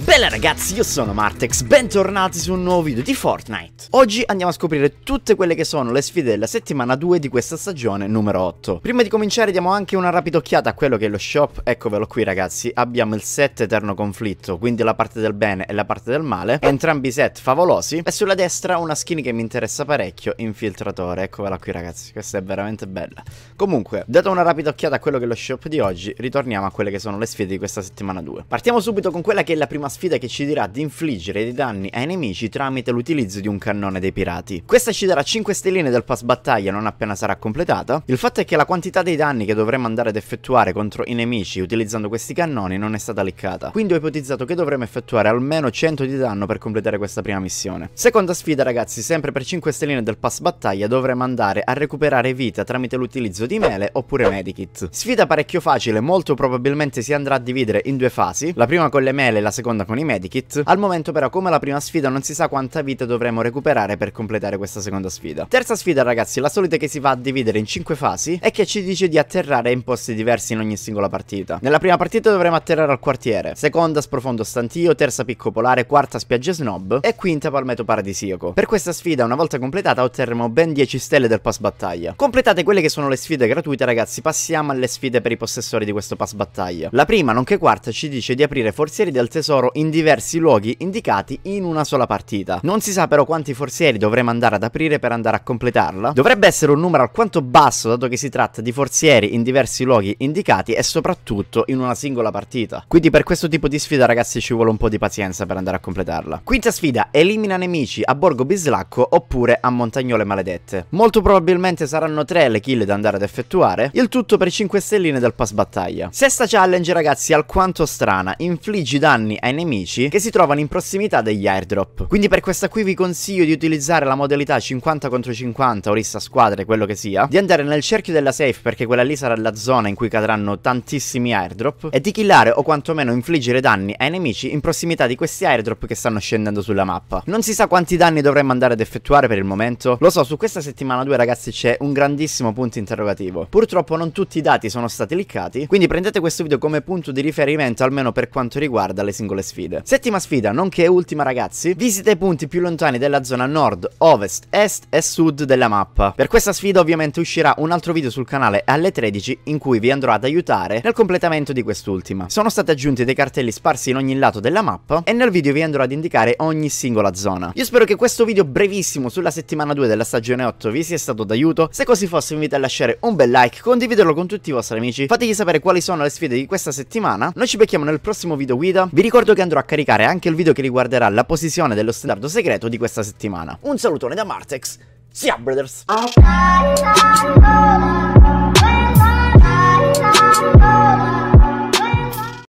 Bella ragazzi, io sono Martex, bentornati su un nuovo video di Fortnite. Oggi andiamo a scoprire tutte quelle che sono le sfide della settimana 2 di questa stagione numero 8. Prima di cominciare diamo anche una rapida occhiata a quello che è lo shop, eccovelo qui ragazzi, abbiamo il set Eterno Conflitto, quindi la parte del bene e la parte del male, entrambi i set favolosi, e sulla destra una skin che mi interessa parecchio, Infiltratore, eccola qui ragazzi, questa è veramente bella. Comunque, data una rapida occhiata a quello che è lo shop di oggi, ritorniamo a quelle che sono le sfide di questa settimana 2. Partiamo subito con quella che è la prima una sfida che ci dirà di infliggere dei danni ai nemici tramite l'utilizzo di un cannone dei pirati. Questa ci darà 5 stelline del pass battaglia non appena sarà completata. Il fatto è che la quantità dei danni che dovremo andare ad effettuare contro i nemici utilizzando questi cannoni non è stata liccata, quindi ho ipotizzato che dovremo effettuare almeno 100 di danno per completare questa prima missione. Seconda sfida ragazzi, sempre per 5 stelline del pass battaglia dovremo andare a recuperare vita tramite l'utilizzo di mele oppure medikit. Sfida parecchio facile, molto probabilmente si andrà a dividere in due fasi, la prima con le mele e la seconda seconda con i medikit. Al momento però come la prima sfida non si sa quanta vita dovremo recuperare per completare questa seconda sfida. Terza sfida ragazzi, la solita che si va a dividere in 5 fasi e che ci dice di atterrare in posti diversi in ogni singola partita. Nella prima partita dovremo atterrare al quartiere, seconda sprofondo stantio, terza picco polare, quarta spiagge snob e quinta palmetto paradisiaco. Per questa sfida una volta completata otterremo ben 10 stelle del pass battaglia. Completate quelle che sono le sfide gratuite ragazzi, passiamo alle sfide per i possessori di questo pass battaglia. La prima, nonché quarta, ci dice di aprire forzieri del tesoro tesoro in diversi luoghi indicati in una sola partita. Non si sa però quanti forzieri dovremo andare ad aprire per andare a completarla. Dovrebbe essere un numero alquanto basso dato che si tratta di forzieri in diversi luoghi indicati e soprattutto in una singola partita. Quindi per questo tipo di sfida ragazzi ci vuole un po' di pazienza per andare a completarla. Quinta sfida, elimina nemici a Borgo Bislacco oppure a Montagnole Maledette. Molto probabilmente saranno tre le kill da andare ad effettuare, il tutto per 5 stelline del pass battaglia. Sesta challenge ragazzi alquanto strana, infliggi danni ai ai nemici che si trovano in prossimità degli airdrop. Quindi per questa qui vi consiglio di utilizzare la modalità 50 contro 50 o lista squadre, quello che sia, di andare nel cerchio della safe perché quella lì sarà la zona in cui cadranno tantissimi airdrop e di killare o quantomeno infliggere danni ai nemici in prossimità di questi airdrop che stanno scendendo sulla mappa. Non si sa quanti danni dovremmo andare ad effettuare per il momento, lo so, su questa settimana 2 ragazzi c'è un grandissimo punto interrogativo. Purtroppo non tutti i dati sono stati liccati, quindi prendete questo video come punto di riferimento almeno per quanto riguarda le singole le sfide. Settima sfida, nonché ultima ragazzi, visita i punti più lontani della zona nord, ovest, est e sud della mappa. Per questa sfida ovviamente uscirà un altro video sul canale alle 13 in cui vi andrò ad aiutare nel completamento di quest'ultima. Sono stati aggiunti dei cartelli sparsi in ogni lato della mappa e nel video vi andrò ad indicare ogni singola zona. Io spero che questo video brevissimo sulla settimana 2 della stagione 8 vi sia stato d'aiuto, se così fosse vi invito a lasciare un bel like, condividerlo con tutti i vostri amici, fategli sapere quali sono le sfide di questa settimana, noi ci becchiamo nel prossimo video guida, vi ricordo modo che andrò a caricare anche il video che riguarderà la posizione dello stendardo segreto di questa settimana. Un salutone da Martex, sia brothers!